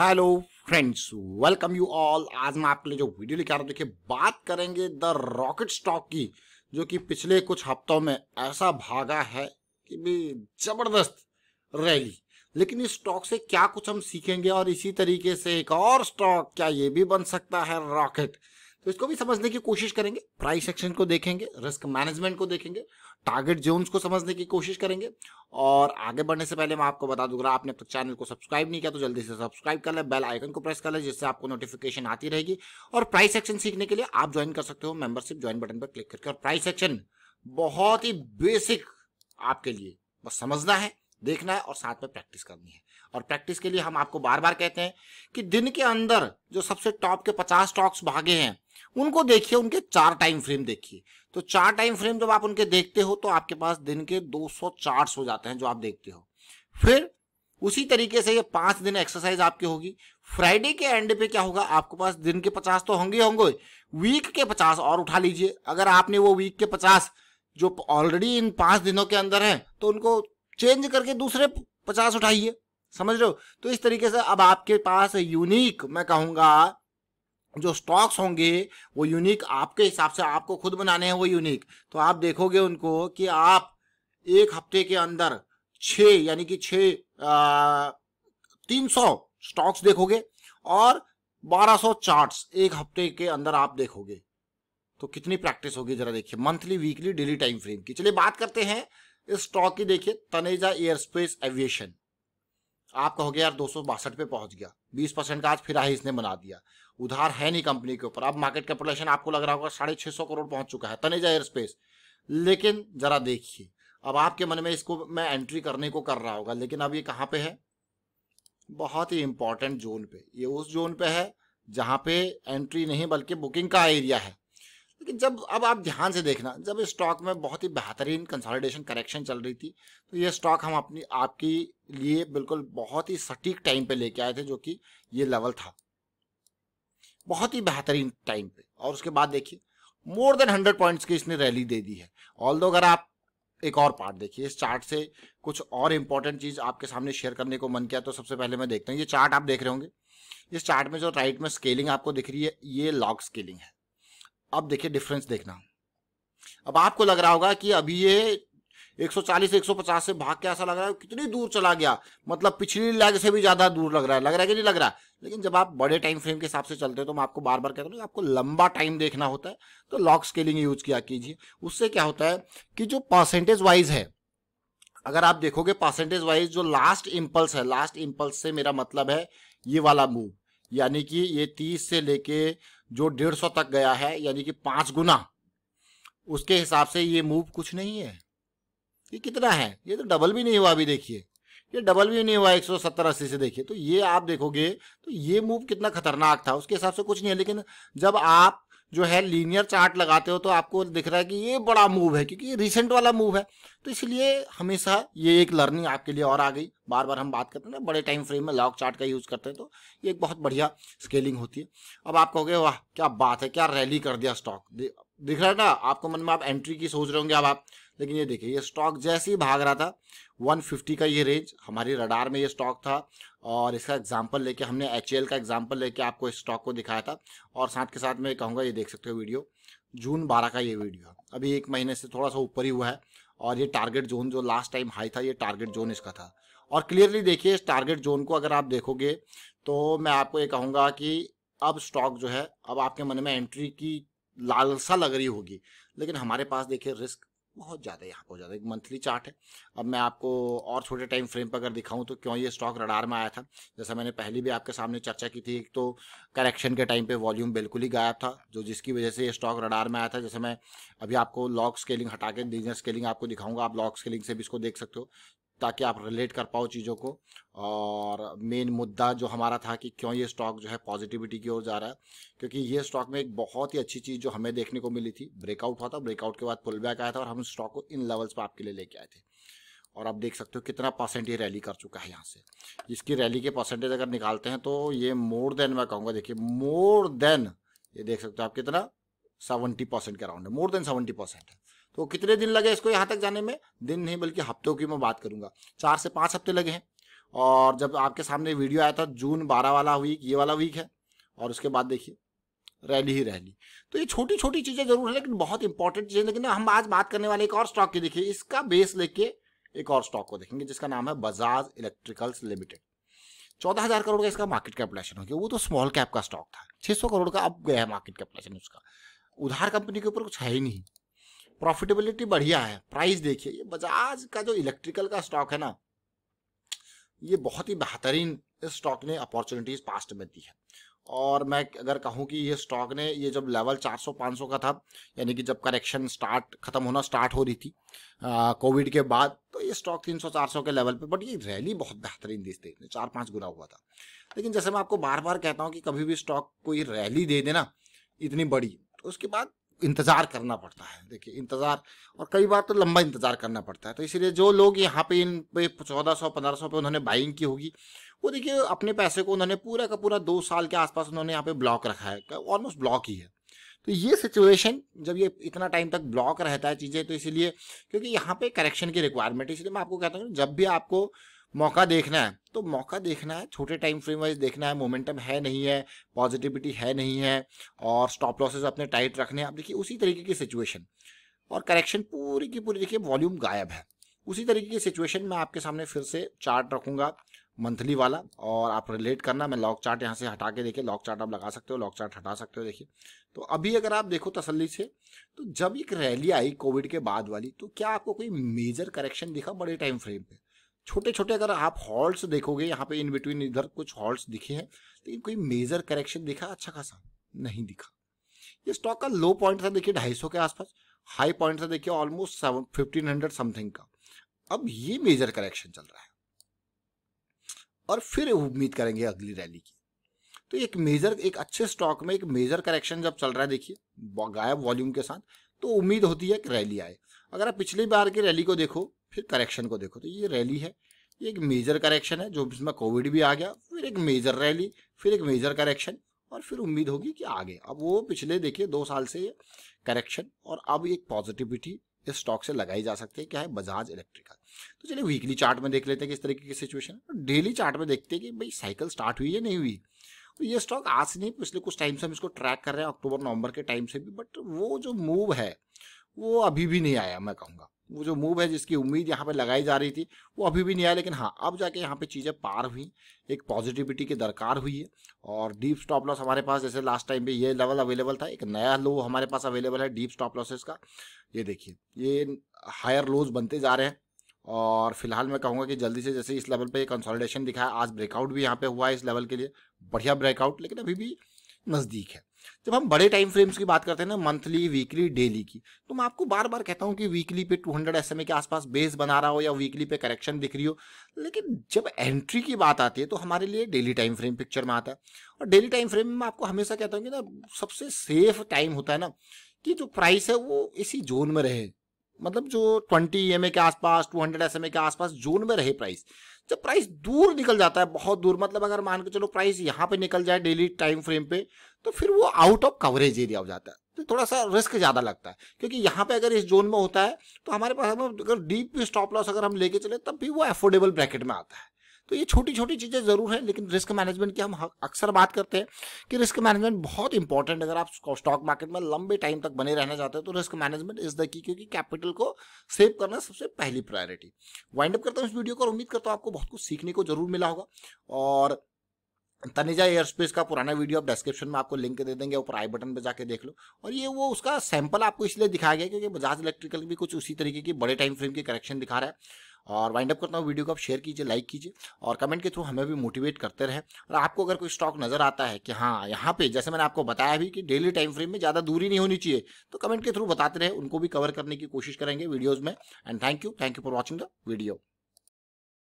hello friends welcome you all आज मैं आपके लिए जो वीडियो लेके आ रहा हूँ देखिए बात करेंगे द रॉकेट स्टॉक की जो कि पिछले कुछ हफ्तों में ऐसा भागा है कि भी जबरदस्त रैली लेकिन इस स्टॉक से क्या कुछ हम सीखेंगे और इसी तरीके से एक और स्टॉक क्या ये भी बन सकता है रॉकेट तो इसको भी समझने की कोशिश करेंगे प्राइस एक्शन को देखेंगे रिस्क मैनेजमेंट को देखेंगे टारगेट जोन्स को समझने की कोशिश करेंगे और आगे बढ़ने से पहले मैं आपको बता दूंगा आपने अब तक चैनल को सब्सक्राइब नहीं किया तो जल्दी से सब्सक्राइब कर ले बेल आइकन को प्रेस कर ले जिससे आपको नोटिफिकेशन आती रहेगी और प्राइस एक्शन सीखने के लिए आप ज्वाइन कर सकते हो मेंबरशिप ज्वाइन बटन पर क्लिक करके और प्राइस एक्शन बहुत ही बेसिक आपके लिए बस समझना है देखना है और साथ में प्रैक्टिस करनी है और प्रैक्टिस के लिए हम आपको बार बार कहते हैं कि दिन के अंदर जो सबसे टॉप के पचास स्टॉक्स भागे हैं उनको देखिए उनके चार टाइम फ्रेम देखिए तो चार टाइम फ्रेम जब आप उनके देखते हो तो आपके पास दिन के 200 चार्ट्स हो जाते हैं जो आप देखते हो फिर उसी तरीके से ये पांच दिन एक्सरसाइज आपकी होगी फ्राइडे के एंड पे क्या होगा आपके पास दिन के पचास तो होंगे होंगे वीक के पचास और उठा लीजिए अगर आपने वो वीक के पचास जो ऑलरेडी इन पांच दिनों के अंदर है तो उनको चेंज करके दूसरे पचास उठाइए समझ रहे हो तो इस तरीके से अब आपके पास यूनिक मैं कहूँगा जो स्टॉक्स होंगे वो यूनिक आपके हिसाब से आपको खुद बनाने हैं वो यूनिक तो आप देखोगे उनको कि आप एक हफ्ते के अंदर छ यानी कि छ तीन सौ स्टॉक्स देखोगे और बारह सौ चार्ट्स एक हफ्ते के अंदर आप देखोगे तो कितनी प्रैक्टिस होगी जरा देखिए monthly weekly daily time frame की चलिए बात करते हैं इस स्टॉक की देखिए तनेजा एयर स्पेस एविएशन आप कहोगे यार दो पे पहुंच गया 20 परसेंट का आज फिर ही इसने बना दिया उधार है नहीं कंपनी के ऊपर अब मार्केट कैपिटलेशन आपको लग रहा होगा साढ़े छह सौ करोड़ पहुंच चुका है तनेजा एयर स्पेस लेकिन जरा देखिए अब आपके मन में इसको मैं एंट्री करने को कर रहा होगा लेकिन अब ये कहाँ पे है बहुत ही इंपॉर्टेंट जोन पे ये उस जोन पे है जहां पे एंट्री नहीं बल्कि बुकिंग का एरिया है लेकिन जब अब आप ध्यान से देखना जब इस स्टॉक में बहुत ही बेहतरीन कंसोलिडेशन करेक्शन चल रही थी तो ये स्टॉक हम अपनी आपके लिए बिल्कुल बहुत ही सटीक टाइम पे लेके आए थे जो कि ये लेवल था बहुत ही बेहतरीन टाइम पे और उसके बाद देखिए मोर देन हंड्रेड पॉइंट्स की इसने रैली दे दी है ऑल दो अगर आप एक और पार्ट देखिए इस चार्ट से कुछ और इंपॉर्टेंट चीज़ आपके सामने शेयर करने को मन किया तो सबसे पहले मैं देखता हूँ ये चार्ट आप देख रहे होंगे इस चार्ट में जो राइट में स्केलिंग आपको दिख रही है ये लॉग स्केलिंग है अब देखिए डिफरेंस देखना अब आपको लग रहा होगा कि अभी ये 140 से 150 से भाग के ऐसा लग रहा है कितनी दूर चला गया मतलब पिछली लैग से भी ज्यादा दूर लग रहा है लग रहा है कि नहीं लग रहा लेकिन जब आप बड़े टाइम फ्रेम के हिसाब से चलते हैं तो मैं आपको बार बार कहता हूँ आपको लंबा टाइम देखना होता है तो लॉक स्केलिंग यूज किया कीजिए उससे क्या होता है कि जो परसेंटेज वाइज है अगर आप देखोगे परसेंटेज वाइज जो लास्ट इम्पल्स है लास्ट इम्पल्स से मेरा मतलब है ये वाला मूव यानी कि ये तीस से लेके जो डेढ़ सौ तक गया है यानी कि पांच गुना उसके हिसाब से ये मूव कुछ नहीं है ये कितना है ये तो डबल भी नहीं हुआ अभी देखिए ये डबल भी नहीं हुआ एक सौ सत्तर अस्सी से देखिए तो ये आप देखोगे तो ये मूव कितना खतरनाक था उसके हिसाब से कुछ नहीं है लेकिन जब आप जो है लीनियर चार्ट लगाते हो तो आपको दिख रहा है कि ये बड़ा मूव है क्योंकि ये रिसेंट वाला मूव है तो इसलिए हमेशा ये एक लर्निंग आपके लिए और आ गई बार बार हम बात करते हैं ना बड़े टाइम फ्रेम में लॉक चार्ट का यूज़ करते हैं तो ये एक बहुत बढ़िया स्केलिंग होती है अब आप कहोगे वाह क्या बात है क्या रैली कर दिया स्टॉक दिख रहा है ना आपको मन में आप एंट्री की सोच रहे होंगे अब आप लेकिन ये देखिए ये स्टॉक जैसे ही भाग रहा था 150 का ये रेंज हमारी रडार में ये स्टॉक था और इसका एग्जाम्पल लेके हमने एच का एग्जाम्पल लेके आपको इस स्टॉक को दिखाया था और साथ के साथ मैं कहूँगा ये देख सकते हो वीडियो जून बारह का ये वीडियो है अभी एक महीने से थोड़ा सा ऊपर ही हुआ है और ये टारगेट जोन जो लास्ट टाइम हाई था ये टारगेट जोन इसका था और क्लियरली देखिए इस टारगेट जोन को अगर आप देखोगे तो मैं आपको ये कहूँगा कि अब स्टॉक जो है अब आपके मन में एंट्री की लालसा लग रही होगी लेकिन हमारे पास देखिए रिस्क बहुत ज़्यादा यहाँ पर हो जाता है एक मंथली चार्ट है अब मैं आपको और छोटे टाइम फ्रेम पर अगर दिखाऊँ तो क्यों ये स्टॉक रडार में आया था जैसा मैंने पहले भी आपके सामने चर्चा की थी एक तो करेक्शन के टाइम पर वॉल्यूम बिल्कुल ही गायब था जो जिसकी वजह से ये स्टॉक रडार में आया था जैसे मैं अभी आपको लॉक स्केलिंग हटा के लीनियर स्केलिंग आपको दिखाऊंगा आप लॉक स्केलिंग से भी इसको देख सकते हो ताकि आप रिलेट कर पाओ चीज़ों को और मेन मुद्दा जो हमारा था कि क्यों ये स्टॉक जो है पॉजिटिविटी की ओर जा रहा है क्योंकि ये स्टॉक में एक बहुत ही अच्छी चीज़ जो हमें देखने को मिली थी ब्रेकआउट हुआ था ब्रेकआउट के बाद पुल बैक आया था और हम स्टॉक को इन लेवल्स पर आपके लिए लेके आए थे और आप देख सकते हो कितना परसेंट ये रैली कर चुका है यहाँ से इसकी रैली के परसेंटेज अगर निकालते हैं तो ये मोर देन मैं कहूँगा देखिए मोर देन ये देख सकते हो आप कितना सेवेंटी परसेंट के अराउंड है मोर देन सेवेंटी परसेंट है तो कितने दिन लगे इसको यहाँ तक जाने में दिन नहीं बल्कि हफ्तों की मैं बात करूँगा चार से पाँच हफ्ते लगे हैं और जब आपके सामने वीडियो आया था जून बारह वाला वीक ये वाला वीक है और उसके बाद देखिए रैली ही रैली तो ये छोटी छोटी चीज़ें जरूर है लेकिन बहुत इंपॉर्टेंट चीज़ें लेकिन हम आज बात करने वाले एक और स्टॉक की देखिए इसका बेस लेके एक और स्टॉक को देखेंगे जिसका नाम है बजाज इलेक्ट्रिकल्स लिमिटेड चौदह हजार करोड़ का इसका मार्केट कैपिटेशन हो गया वो तो स्मॉल कैप का स्टॉक था छह सौ करोड़ का अब गया है मार्केट कैपिटेशन उसका उधार कंपनी के ऊपर कुछ है ही नहीं प्रॉफिटेबिलिटी बढ़िया है प्राइस देखिए ये बजाज का जो इलेक्ट्रिकल का स्टॉक है ना ये बहुत ही बेहतरीन इस स्टॉक ने अपॉर्चुनिटीज पास्ट में दी है और मैं अगर कहूँ कि ये स्टॉक ने ये जब लेवल 400-500 का था यानी कि जब करेक्शन स्टार्ट ख़त्म होना स्टार्ट हो रही थी कोविड के बाद तो ये स्टॉक 300-400 के लेवल पे बट ये रैली बहुत बेहतरीन दी थी चार पाँच गुना हुआ था लेकिन जैसे मैं आपको बार बार कहता हूँ कि कभी भी स्टॉक कोई रैली दे देना इतनी बड़ी तो उसके बाद इंतज़ार करना पड़ता है देखिए इंतज़ार और कई बार तो लंबा इंतज़ार करना पड़ता है तो इसीलिए जो लोग यहाँ पे इन पे चौदह सौ पंद्रह सौ पे उन्होंने बाइंग की होगी वो देखिए अपने पैसे को उन्होंने पूरा का पूरा दो साल के आसपास उन्होंने यहाँ पे ब्लॉक रखा है ऑलमोस्ट ब्लॉक ही है तो ये सिचुएशन जब ये इतना टाइम तक ब्लॉक रहता है चीज़ें तो इसीलिए क्योंकि यहाँ पे करेक्शन की रिक्वायरमेंट है इसलिए मैं आपको कहता हूँ जब भी आपको मौका देखना है तो मौका देखना है छोटे टाइम फ्रेम वाइज देखना है मोमेंटम है नहीं है पॉजिटिविटी है नहीं है और स्टॉप लॉसेस अपने टाइट रखने हैं आप देखिए उसी तरीके की सिचुएशन और करेक्शन पूरी की पूरी देखिए वॉल्यूम गायब है उसी तरीके की सिचुएशन में आपके सामने फिर से चार्ट रखूंगा मंथली वाला और आप रिलेट करना मैं लॉक चार्ट यहाँ से हटा के देखिए लॉक चार्ट आप लगा सकते हो लॉक चार्ट हटा सकते हो देखिए तो अभी अगर आप देखो तसल्ली से तो जब एक रैली आई कोविड के बाद वाली तो क्या आपको कोई मेजर करेक्शन दिखा बड़े टाइम फ्रेम पे छोटे छोटे अगर आप हॉल्ट देखोगे यहाँ पे इन बिटवीन इधर कुछ हॉल्ट दिखे हैं लेकिन तो कोई मेजर करेक्शन दिखा अच्छा खासा नहीं दिखा ये स्टॉक का लो पॉइंट था देखिए ढाई के आसपास हाई पॉइंट था देखिए almost seven fifteen hundred something का अब ये मेजर करेक्शन चल रहा है और फिर उम्मीद करेंगे अगली रैली की तो एक मेजर एक अच्छे स्टॉक में एक मेजर करेक्शन जब चल रहा है देखिए गायब वॉल्यूम के साथ तो उम्मीद होती है कि रैली आए अगर आप पिछली बार की रैली को देखो फिर करेक्शन को देखो तो ये रैली है ये एक मेजर करेक्शन है जो इसमें कोविड भी आ गया फिर एक मेजर रैली फिर एक मेजर करेक्शन और फिर उम्मीद होगी कि आगे अब वो पिछले देखिए दो साल से करेक्शन और अब एक पॉजिटिविटी इस स्टॉक से लगाई जा सकती है क्या है बजाज इलेक्ट्रिकल तो चलिए वीकली चार्ट में देख लेते हैं किस तरीके की सिचुएशन है डेली तो चार्ट में देखते हैं कि भाई साइकिल स्टार्ट हुई या नहीं हुई तो ये स्टॉक आज से नहीं पिछले कुछ टाइम से हम इसको ट्रैक कर रहे हैं अक्टूबर नवंबर के टाइम से भी बट वो जो मूव है वो अभी भी नहीं आया मैं कहूँगा वो जो मूव है जिसकी उम्मीद यहाँ पे लगाई जा रही थी वो अभी भी नहीं आया लेकिन हाँ अब जाके यहाँ पे चीज़ें पार हुई एक पॉजिटिविटी की दरकार हुई है और डीप स्टॉप लॉस हमारे पास जैसे लास्ट टाइम पे ये लेवल अवेलेबल था एक नया लो हमारे पास अवेलेबल है डीप स्टॉप लॉसेस का ये देखिए ये हायर लोज बनते जा रहे हैं और फिलहाल मैं कहूँगा कि जल्दी से जैसे इस लेवल पर कंसॉलिडेशन दिखाया आज ब्रेकआउट भी यहाँ पर हुआ है इस लेवल के लिए बढ़िया ब्रेकआउट लेकिन अभी भी नज़दीक है जब हम बड़े टाइम फ्रेम्स की बात करते हैं ना मंथली वीकली डेली की तो मैं आपको बार बार कहता हूँ कि वीकली पे 200 हंड्रेड के आसपास बेस बना रहा हो या वीकली पे करेक्शन दिख रही हो लेकिन जब एंट्री की बात आती है तो हमारे लिए डेली टाइम फ्रेम पिक्चर में आता है और डेली टाइम फ्रेम में आपको हमेशा कहता हूँ कि ना सबसे सेफ टाइम होता है ना कि जो प्राइस है वो इसी जोन में रहे मतलब जो 20 एम के आसपास 200 एस के आसपास जोन में रहे प्राइस जब प्राइस दूर निकल जाता है बहुत दूर मतलब अगर मान के चलो प्राइस यहाँ पे निकल जाए डेली टाइम फ्रेम पे तो फिर वो आउट ऑफ कवरेज एरिया हो जाता है तो थोड़ा सा रिस्क ज़्यादा लगता है क्योंकि यहाँ पे अगर इस जोन में होता है तो हमारे पास अगर डीप स्टॉप लॉस अगर हम लेके चले तब भी वो एफोर्डेबल ब्रैकेट में आता है तो ये छोटी छोटी चीज़ें ज़रूर है लेकिन रिस्क मैनेजमेंट की हम अक्सर बात करते हैं कि रिस्क मैनेजमेंट बहुत इंपॉर्टेंट अगर आप स्टॉक मार्केट में लंबे टाइम तक बने रहना चाहते हैं तो risk management is the key क्योंकि कैपिटल को सेव करना सबसे पहली प्रायोरिटी वाइंड अप करता हूँ इस वीडियो को और उम्मीद करता हूँ आपको बहुत कुछ सीखने को जरूर मिला होगा और तनेजा एयर स्पेस का पुराना वीडियो आप डिस्क्रिप्शन में आपको लिंक दे देंगे ऊपर आई बटन पर जाके देख लो और ये वो उसका सैंपल आपको इसलिए दिखाया गया क्योंकि बजाज इलेक्ट्रिकल भी कुछ उसी तरीके की बड़े टाइम फ्रेम की करेक्शन दिखा रहा है और वाइंड अप करता हूँ वीडियो को आप शेयर कीजिए लाइक कीजिए और कमेंट के थ्रू हमें भी मोटिवेट करते रहे और आपको अगर कोई स्टॉक नज़र आता है कि हाँ यहाँ पे जैसे मैंने आपको बताया भी कि डेली टाइम फ्रेम में ज़्यादा दूरी नहीं होनी चाहिए तो कमेंट के थ्रू बताते रहे उनको भी कवर करने की कोशिश करेंगे वीडियोज़ में and thank you thank you for watching the video